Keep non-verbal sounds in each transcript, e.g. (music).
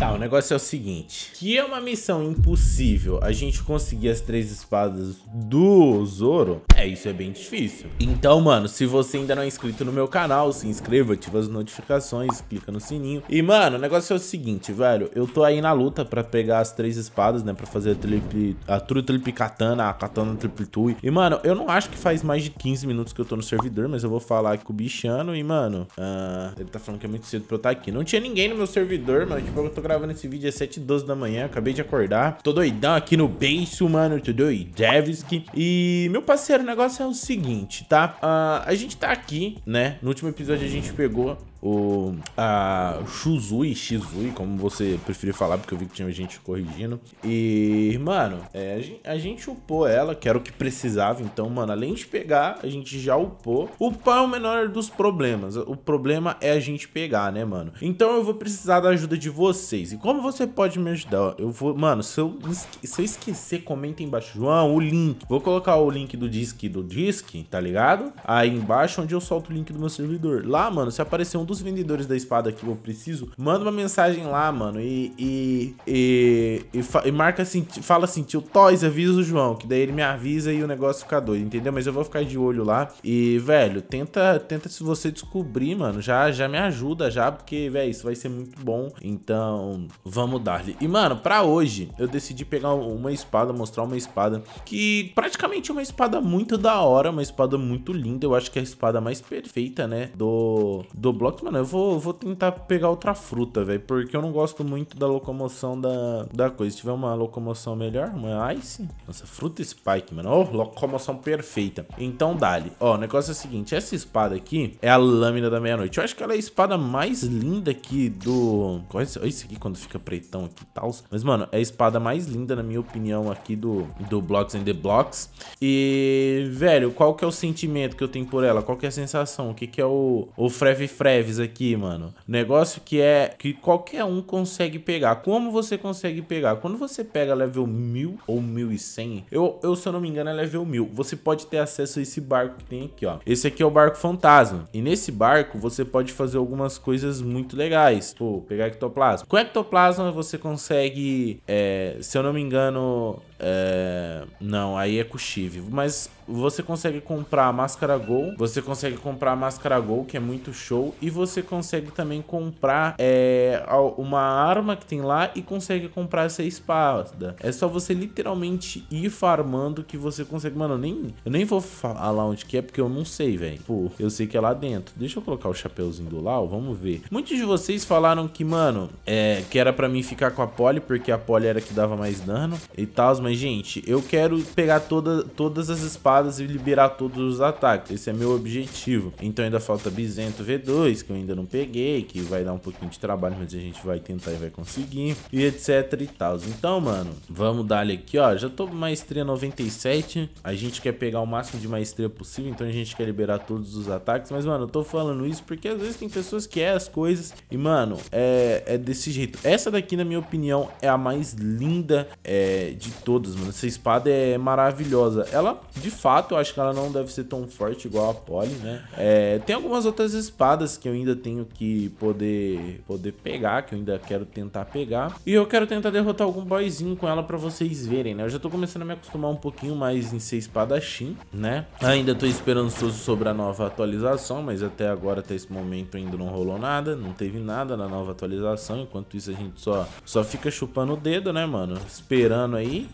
Tá, o negócio é o seguinte. Que é uma missão impossível a gente conseguir as três espadas do Zoro, é, isso é bem difícil. Então, mano, se você ainda não é inscrito no meu canal, se inscreva, ativa as notificações, clica no sininho. E, mano, o negócio é o seguinte, velho. Eu tô aí na luta pra pegar as três espadas, né, pra fazer a, triple, a True Triple Katana, a Katana Triple Tui. E, mano, eu não acho que faz mais de 15 minutos que eu tô no servidor, mas eu vou falar com o bichano e, mano, uh, ele tá falando que é muito cedo pra eu estar tá aqui. Não tinha ninguém no meu servidor, mano, tipo, eu tô gravando gravando esse vídeo às 7h12 da manhã, acabei de acordar. Tô doidão aqui no beijo, mano, tô doidevski. E, meu parceiro, o negócio é o seguinte, tá? Uh, a gente tá aqui, né? No último episódio a gente pegou o a Shuzui, Shizui, como você preferir falar, porque eu vi que tinha gente corrigindo. E, mano, é, a, gente, a gente upou ela, que era o que precisava. Então, mano, além de pegar, a gente já upou. Upar é o menor dos problemas. O problema é a gente pegar, né, mano? Então eu vou precisar da ajuda de vocês. E como você pode me ajudar? Eu vou, mano, se eu, se eu esquecer, comenta embaixo. João, o link. Vou colocar o link do disque do disque, tá ligado? Aí embaixo, onde eu solto o link do meu servidor. Lá, mano, se aparecer um dos vendedores da espada que eu preciso, manda uma mensagem lá, mano, e, e, e, e, e marca assim, fala assim, tio Toys, avisa o João, que daí ele me avisa e o negócio fica doido, entendeu? Mas eu vou ficar de olho lá e, velho, tenta, tenta se você descobrir, mano, já, já me ajuda já, porque, velho, isso vai ser muito bom, então vamos dar-lhe. E, mano, pra hoje, eu decidi pegar uma espada, mostrar uma espada que praticamente é uma espada muito da hora, uma espada muito linda, eu acho que é a espada mais perfeita, né, do, do Block Mano, eu vou, vou tentar pegar outra fruta, velho. Porque eu não gosto muito da locomoção da, da coisa. Se tiver uma locomoção melhor, uma Ice. Nossa, fruta Spike, mano. Oh, locomoção perfeita. Então, dali. Ó, o negócio é o seguinte. Essa espada aqui é a lâmina da meia-noite. Eu acho que ela é a espada mais linda aqui do... É olha isso aqui quando fica pretão aqui e tal. Mas, mano, é a espada mais linda, na minha opinião, aqui do, do Blocks and the Blocks. E, velho, qual que é o sentimento que eu tenho por ela? Qual que é a sensação? O que que é o, o freve-freve? aqui, mano. Negócio que é que qualquer um consegue pegar. Como você consegue pegar? Quando você pega level 1000 ou 1100, eu, eu se eu não me engano é level 1000, você pode ter acesso a esse barco que tem aqui, ó. Esse aqui é o barco fantasma. E nesse barco você pode fazer algumas coisas muito legais. Pô, pegar ectoplasma. Com ectoplasma você consegue, é, se eu não me engano, é... Não, aí é com Chive. Mas você consegue comprar a máscara Gol, você consegue comprar a máscara Gol, que é muito show, e você consegue também comprar é, uma arma que tem lá e consegue comprar essa espada. É só você literalmente ir farmando que você consegue. Mano, eu nem, eu nem vou falar onde que é, porque eu não sei, velho. Pô, eu sei que é lá dentro. Deixa eu colocar o chapeuzinho do Lau, vamos ver. Muitos de vocês falaram que, mano, é, que era para mim ficar com a Poli, porque a Poli era que dava mais dano e tal, mas mas, gente, eu quero pegar toda, todas as espadas e liberar todos os ataques. Esse é meu objetivo. Então ainda falta Bizento V2, que eu ainda não peguei, que vai dar um pouquinho de trabalho, mas a gente vai tentar e vai conseguir, e etc e tal. Então, mano, vamos dar aqui, ó. Já tô com maestria 97. A gente quer pegar o máximo de maestria possível, então a gente quer liberar todos os ataques. Mas, mano, eu tô falando isso porque às vezes tem pessoas que é as coisas e, mano, é, é desse jeito. Essa daqui, na minha opinião, é a mais linda é, de todas mano. Essa espada é maravilhosa. Ela, de fato, eu acho que ela não deve ser tão forte igual a Polly, né? É, tem algumas outras espadas que eu ainda tenho que poder, poder pegar, que eu ainda quero tentar pegar. E eu quero tentar derrotar algum boyzinho com ela pra vocês verem, né? Eu já tô começando a me acostumar um pouquinho mais em ser espadachim, né? Ainda tô esperançoso sobre a nova atualização, mas até agora, até esse momento, ainda não rolou nada. Não teve nada na nova atualização. Enquanto isso, a gente só, só fica chupando o dedo, né, mano? Esperando aí.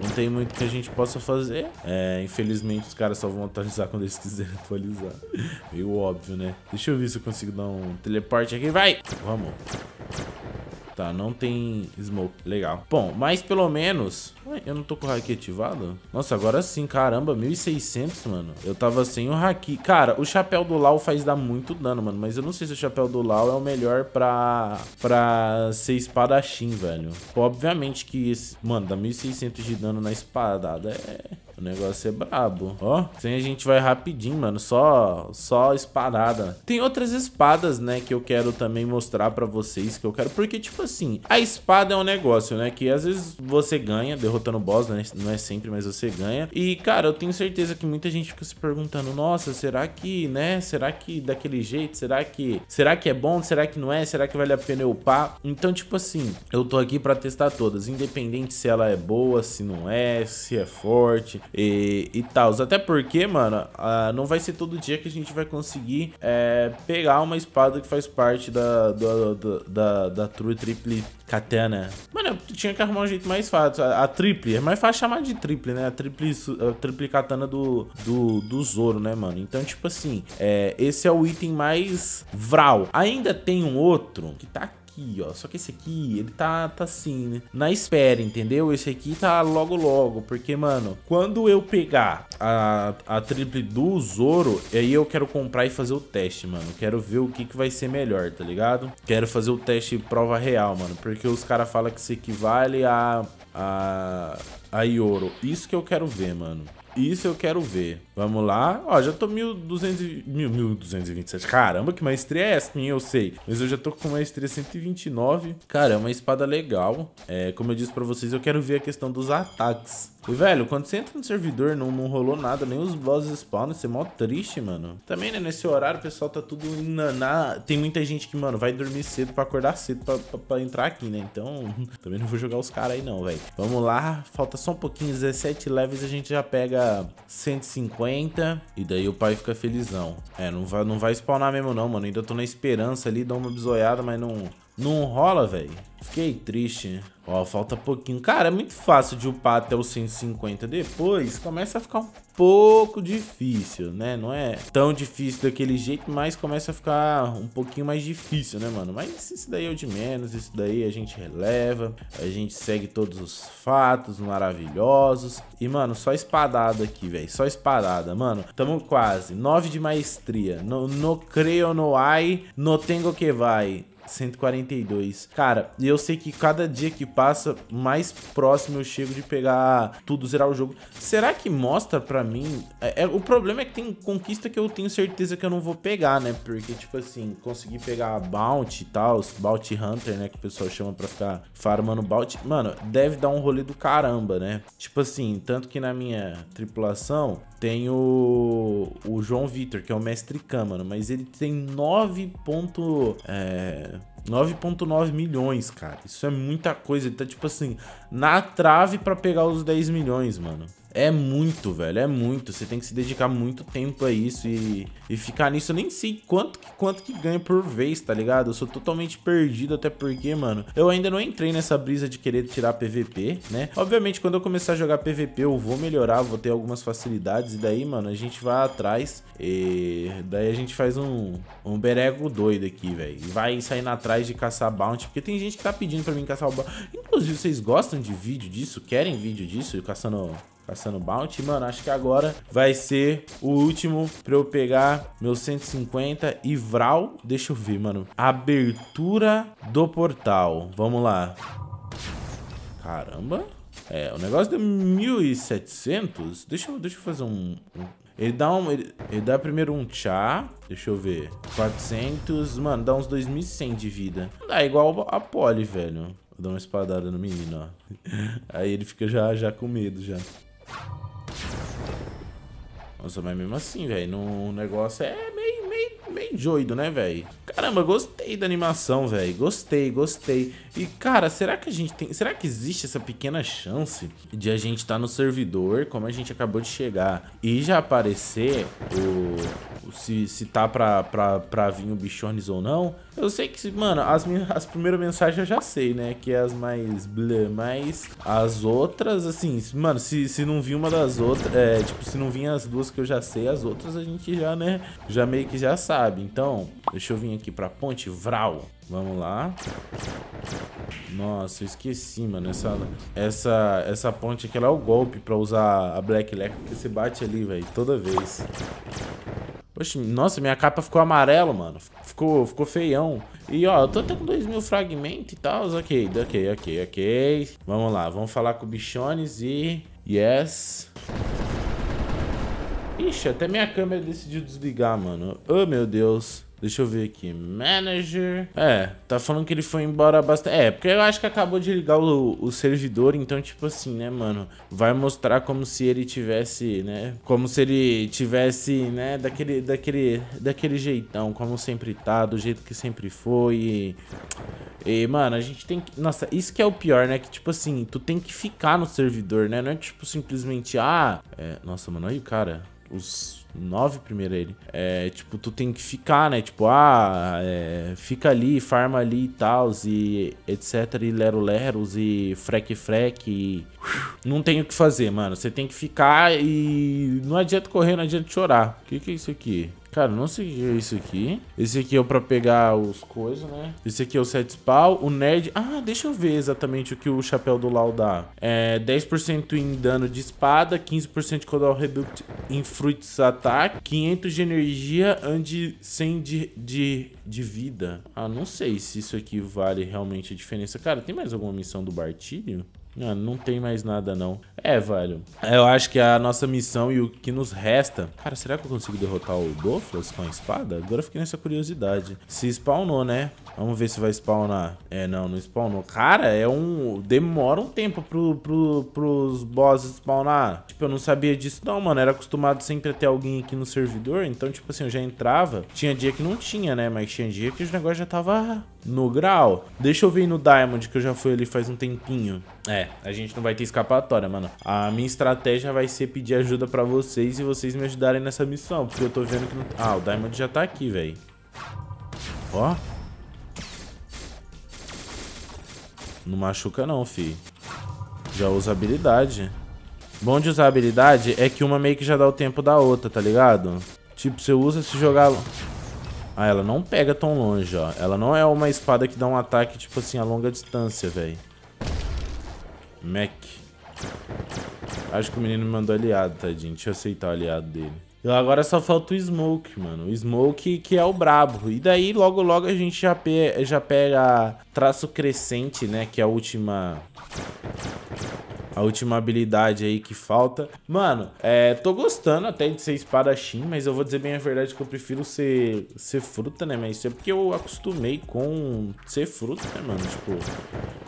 Não tem muito que a gente possa fazer. É, infelizmente os caras só vão atualizar quando eles quiserem atualizar. Meio óbvio, né? Deixa eu ver se eu consigo dar um teleporte aqui. Vai! Vamos. Tá, não tem smoke. Legal. Bom, mas pelo menos... Ué, eu não tô com o haki ativado? Nossa, agora sim. Caramba, 1600, mano. Eu tava sem o haki. Cara, o chapéu do Lau faz dar muito dano, mano. Mas eu não sei se o chapéu do Lau é o melhor pra, pra ser espadachim, velho. obviamente que... Esse... Mano, dá 1600 de dano na espadada. É... O negócio é brabo. Ó, assim a gente vai rapidinho, mano. Só, só espadada. Tem outras espadas, né, que eu quero também mostrar pra vocês que eu quero. Porque, tipo assim, a espada é um negócio, né, que às vezes você ganha derrotando o boss, né? Não é sempre, mas você ganha. E, cara, eu tenho certeza que muita gente fica se perguntando, nossa, será que, né, será que daquele jeito? Será que, será que é bom? Será que não é? Será que vale a pena eu upar? Então, tipo assim, eu tô aqui pra testar todas, independente se ela é boa, se não é, se é forte, e, e tal. Até porque, mano, ah, não vai ser todo dia que a gente vai conseguir é, pegar uma espada que faz parte da, da, da, da, da True Triple Katana. Mano, eu tinha que arrumar um jeito mais fácil. A, a Triple, é mais fácil chamar de Triple, né? A Triple, a triple Katana do, do, do Zoro, né, mano? Então, tipo assim, é, esse é o item mais vral. Ainda tem um outro que tá aqui aqui, ó. Só que esse aqui, ele tá, tá assim, né? Na espera, entendeu? Esse aqui tá logo logo, porque, mano, quando eu pegar a, a triple do Zoro, aí eu quero comprar e fazer o teste, mano. Quero ver o que, que vai ser melhor, tá ligado? Quero fazer o teste prova real, mano, porque os caras falam que isso equivale a, a, a Ioro. Isso que eu quero ver, mano. Isso eu quero ver. Vamos lá. Ó, já tô 1.200, 1.227. Caramba, que maestria é essa? Minha, eu sei. Mas eu já tô com maestria 129. Cara, é uma espada legal. É, como eu disse pra vocês, eu quero ver a questão dos ataques. E, velho, quando você entra no servidor, não, não rolou nada, nem os bosses spawnam, isso é mó triste, mano. Também, né, nesse horário, o pessoal tá tudo na, na... Tem muita gente que, mano, vai dormir cedo pra acordar cedo pra, pra, pra entrar aqui, né? Então, (laughs) também não vou jogar os caras aí não, velho. Vamos lá, falta só um pouquinho, 17 levels, a gente já pega 150. 50. E daí o pai fica felizão. É, não vai, não vai spawnar mesmo não, mano. Ainda tô na esperança ali, dá uma bisoiada, mas não, não rola, velho. Fiquei triste. Ó, falta pouquinho. Cara, é muito fácil de upar até os 150. Depois começa a ficar um pouco difícil, né? Não é tão difícil daquele jeito, mas começa a ficar um pouquinho mais difícil, né, mano? Mas isso daí é o de menos, isso daí a gente releva, a gente segue todos os fatos maravilhosos. E, mano, só espadada aqui, velho, só espadada, mano. Tamo quase, 9 de maestria, no, no creio no ai, no tengo que vai. 142. Cara, e eu sei que cada dia que passa, mais próximo eu chego de pegar tudo, zerar o jogo. Será que mostra pra mim? É, é, o problema é que tem conquista que eu tenho certeza que eu não vou pegar, né? Porque, tipo assim, conseguir pegar a Bounty e tal, os Bounty Hunter, né? Que o pessoal chama pra ficar farmando Bounty. Mano, deve dar um rolê do caramba, né? Tipo assim, tanto que na minha tripulação tem o, o João Vitor, que é o mestre K, mano. Mas ele tem 9 ponto... É, 9.9 milhões, cara. Isso é muita coisa. Ele então, tá, tipo assim, na trave para pegar os 10 milhões, mano. É muito, velho, é muito. Você tem que se dedicar muito tempo a isso e, e ficar nisso. Eu nem sei quanto que, quanto que ganha por vez, tá ligado? Eu sou totalmente perdido, até porque, mano, eu ainda não entrei nessa brisa de querer tirar PVP, né? Obviamente, quando eu começar a jogar PVP, eu vou melhorar, vou ter algumas facilidades. E daí, mano, a gente vai atrás e daí a gente faz um, um berego doido aqui, velho. Vai saindo atrás de caçar bounty, porque tem gente que tá pedindo pra mim caçar o bounty. Inclusive, vocês gostam de vídeo disso? Querem vídeo disso? Eu caçando Caçando bounty. Mano, acho que agora vai ser o último pra eu pegar meu 150 e Vral. Deixa eu ver, mano. Abertura do portal. Vamos lá. Caramba. É, o negócio deu 1.700. Deixa eu, deixa eu fazer um... um... Ele dá, um, ele, ele, dá primeiro um chá. Deixa eu ver. 400. Mano, dá uns 2.100 de vida. Dá igual a Polly, velho. Vou dar uma espadada no menino, ó. (laughs) Aí ele fica já, já com medo, já. Nossa, mas mesmo assim, velho, o negócio é meio, meio, meio doido, né, velho? Caramba, gostei da animação, velho. Gostei, gostei. E, cara, será que a gente tem... Será que existe essa pequena chance de a gente estar tá no servidor, como a gente acabou de chegar, e já aparecer o... se, se tá pra, pra, pra vir o Bichones ou não? Eu sei que, mano, as, minhas, as primeiras mensagens eu já sei, né? Que é as mais blã, mas as outras, assim, mano, se, se não vir uma das outras, é, tipo, se não vir as duas que eu já sei, as outras a gente já, né, já meio que já sabe. Então, deixa eu vir aqui pra ponte, Vral. Vamos lá. Nossa, eu esqueci, mano. Essa, essa, essa ponte aqui, ela é o golpe pra usar a Black Leck, porque você bate ali, velho, toda vez. Oxe, nossa, minha capa ficou amarela, mano. Ficou, ficou feião. E, ó, eu tô até com 2 mil fragmentos e tal. Ok, ok, ok, ok. Vamos lá, vamos falar com o Bichones e... Yes. Ixi, até minha câmera decidiu desligar, mano. Oh, meu Deus. Deixa eu ver aqui. Manager. É, tá falando que ele foi embora bastante. É, porque eu acho que acabou de ligar o, o, servidor, então, tipo assim, né, mano? Vai mostrar como se ele tivesse, né? Como se ele tivesse, né, daquele, daquele, daquele jeitão, como sempre tá, do jeito que sempre foi. E, e mano, a gente tem que. Nossa, isso que é o pior, né? Que, tipo assim, tu tem que ficar no servidor, né? Não é tipo simplesmente, ah. É... Nossa, mano, aí o cara os nove primeiro ele. É, tipo, tu tem que ficar, né? Tipo, ah, é, fica ali, farma ali e tal, e etc, e lero leros, e freque freque, Não tem o que fazer, mano. Você tem que ficar e não adianta correr, não adianta chorar. O que, que é isso aqui? Cara, não sei o que é isso aqui. Esse aqui é pra pegar os coisas, né? Esse aqui é o set spawn. O nerd... Ah, deixa eu ver exatamente o que o chapéu do Lau dá. É 10% em dano de espada, 15% de Codal reduct em fruits attack, 500 de energia and 100 de, de, de vida. Ah, não sei se isso aqui vale realmente a diferença. Cara, tem mais alguma missão do Bartilho? Ah, não tem mais nada não. É, velho. Eu acho que a nossa missão e o que nos resta... Cara, será que eu consigo derrotar o Doflas com a espada? Agora eu fiquei nessa curiosidade. Se spawnou, né? Vamos ver se vai spawnar. É, não, não spawnou. Cara, é um... Demora um tempo pro, pro, pros bosses spawnar. Tipo, eu não sabia disso não, mano. Era acostumado sempre a ter alguém aqui no servidor. Então, tipo assim, eu já entrava. Tinha dia que não tinha, né? Mas tinha dia que os negócios já tava no grau. Deixa eu ver no Diamond, que eu já fui ali faz um tempinho. É, a gente não vai ter escapatória, mano a minha estratégia vai ser pedir ajuda pra vocês e vocês me ajudarem nessa missão, porque eu tô vendo que não... Tá- ah, o Diamond já tá aqui, velho. Ó. Não machuca não, fi. Já usa habilidade. Bom de usar habilidade é que uma meio que já dá o tempo da outra, tá ligado? Tipo, você usa se jogar... Ah, ela não pega tão longe, ó. Ela não é uma espada que dá um ataque, tipo assim, a longa distância, velho. Mac. Acho que o menino me mandou aliado, tadinho. Deixa eu aceitar o aliado dele. E agora só falta o Smoke, mano. O Smoke que é o brabo. E daí logo logo a gente já, pe já pega traço crescente, né? Que é a última... A última habilidade aí que falta. Mano, é, tô gostando até de ser espadachim, mas eu vou dizer bem a verdade que eu prefiro ser, ser fruta, né? Mas isso é porque eu acostumei com ser fruta, né, mano? Tipo,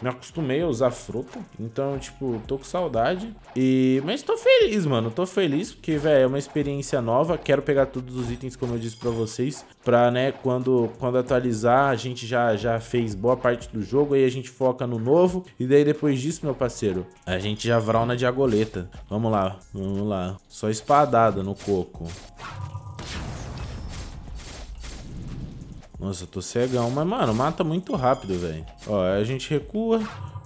me acostumei a usar fruta. Então, tipo, tô com saudade. E... Mas tô feliz, mano. Tô feliz porque, velho, é uma experiência nova. Quero pegar todos os itens, como eu disse pra vocês. Pra, né, quando, quando atualizar, a gente já, já fez boa parte do jogo. Aí a gente foca no novo. E daí, depois disso, meu parceiro, a gente já vral na diagoleta. Vamos lá, vamos lá. Só espadada no coco. Nossa, eu tô cegão. Mas, mano, mata muito rápido, velho. Ó, a gente recua.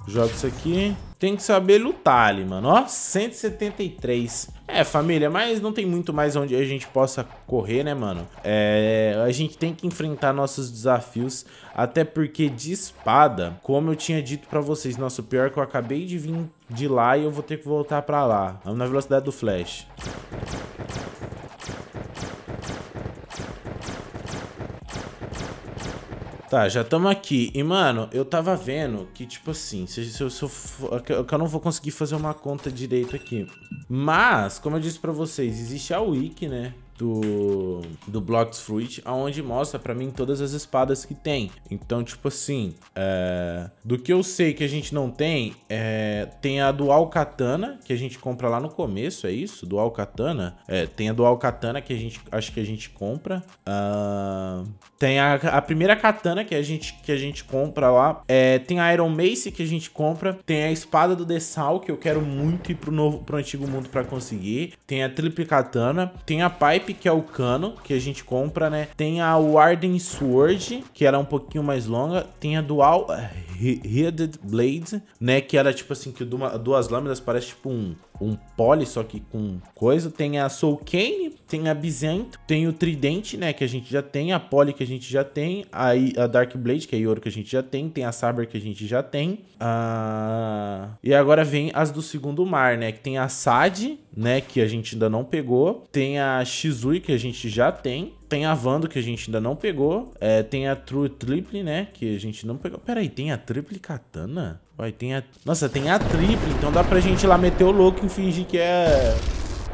Joga isso aqui. Tem que saber lutar ali, mano. Ó, 173. É, família, mas não tem muito mais onde a gente possa correr, né, mano? É, a gente tem que enfrentar nossos desafios, até porque de espada, como eu tinha dito pra vocês, nosso pior é que eu acabei de vir de lá e eu vou ter que voltar pra lá. Vamos na velocidade do flash. Tá, já estamos aqui. E, mano, eu tava vendo que, tipo assim, se, se, eu, se eu, é é eu, não vou conseguir fazer uma conta direito aqui. Mas, como eu disse pra vocês, existe a Wiki, né? do, do Blocks Fruit, onde mostra para mim todas as espadas que tem. Então, tipo assim, é, do que eu sei que a gente não tem, é, tem a Dual Katana, que a gente compra lá no começo, é isso? Dual Katana? É, tem a Dual Katana que a gente, acho que a gente compra. Uh, tem a, a, primeira Katana que a gente, que a gente compra lá. É, tem a Iron Mace que a gente compra. Tem a Espada do Dessal, que eu quero muito ir pro, novo, pro antigo mundo para conseguir. Tem a Trip Katana. Tem a Pipe que é o cano, que a gente compra, né? Tem a Warden Sword, que ela é um pouquinho mais longa. Tem a Dual Headed Blade, né? Que era tipo assim, que duas lâminas parece tipo um um pole, só que com coisa. Tem a Soul Cane, tem a Bizento, tem o Tridente, né, que a gente já tem, a Poli que a gente já tem, a, I a Dark Blade, que é a Yoro que a gente já tem, tem a Saber que a gente já tem. A... E agora vem as do segundo mar, né, que tem a Sad, né, que a gente ainda não pegou, tem a Shizui que a gente já tem, tem a Vando, que a gente ainda não pegou. É, tem a True Triple, né? Que a gente não pegou. Pera aí, tem a Triple Katana? Vai, tem a... Nossa, tem a Triple, então dá pra gente ir lá meter o louco e fingir que é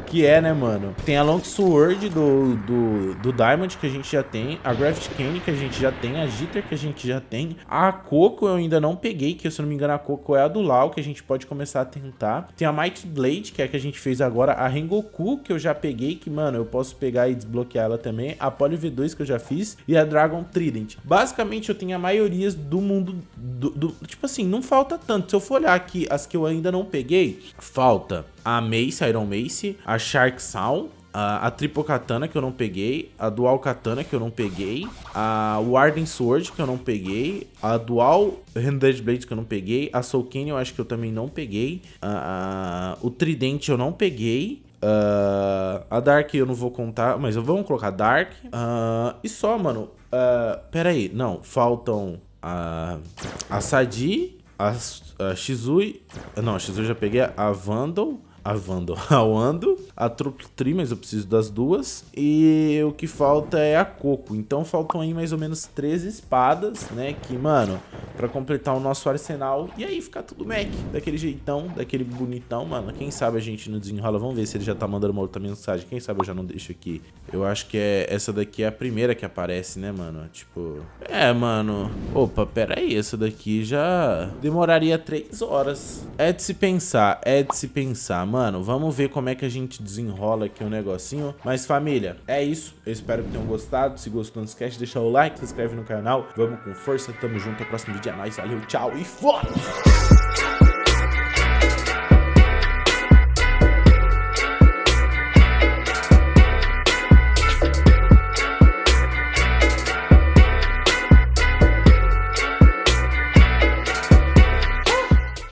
que é, né, mano? Tem a Long Sword do, do, do Diamond, que a gente já tem, a Graft Cane, que a gente já tem, a Jitter, que a gente já tem, a Coco eu ainda não peguei, que se eu não me engano a Coco é a do Lau, que a gente pode começar a tentar. Tem a Might Blade, que é a que a gente fez agora, a Rengoku, que eu já peguei, que, mano, eu posso pegar e desbloquear ela também, a Poly V2, que eu já fiz, e a Dragon Trident. Basicamente, eu tenho a maioria do mundo, do, do tipo assim, não falta tanto. Se eu for olhar aqui, as que eu ainda não peguei, falta a Mace, Iron Mace, a Shark Sound, a, a Triple Katana que eu não peguei, a Dual Katana que eu não peguei, a Warden Sword que eu não peguei, a Dual Rendered Blade que eu não peguei, a Soul Cane, eu acho que eu também não peguei, a, a, o Tridente eu não peguei, Uh, a Dark eu não vou contar, mas eu vou colocar Dark. Uh, e só, mano. Uh, pera aí, não. Faltam a, a Sadi, a, a Shizui. Não, a Shizui já peguei. A Vandal, Avando. Awando. (laughs) a Tree, mas eu preciso das duas. E o que falta é a Coco. Então faltam aí mais ou menos três espadas, né? Que, mano, pra completar o nosso arsenal. E aí ficar tudo mec, daquele jeitão, daquele bonitão, mano. Quem sabe a gente não desenrola. Vamos ver se ele já tá mandando uma outra mensagem. Quem sabe eu já não deixo aqui. Eu acho que é essa daqui é a primeira que aparece, né, mano? Tipo... É, mano. Opa, pera aí. Essa daqui já demoraria três horas. É de se pensar, é de se pensar. Mano, vamos ver como é que a gente desenrola aqui um negocinho. Mas família, é isso. Eu espero que tenham gostado. Se gostou, não esquece de deixar o like, se inscreve no canal. Vamos com força, tamo junto. O próximo vídeo é nóis. Valeu, tchau e fora!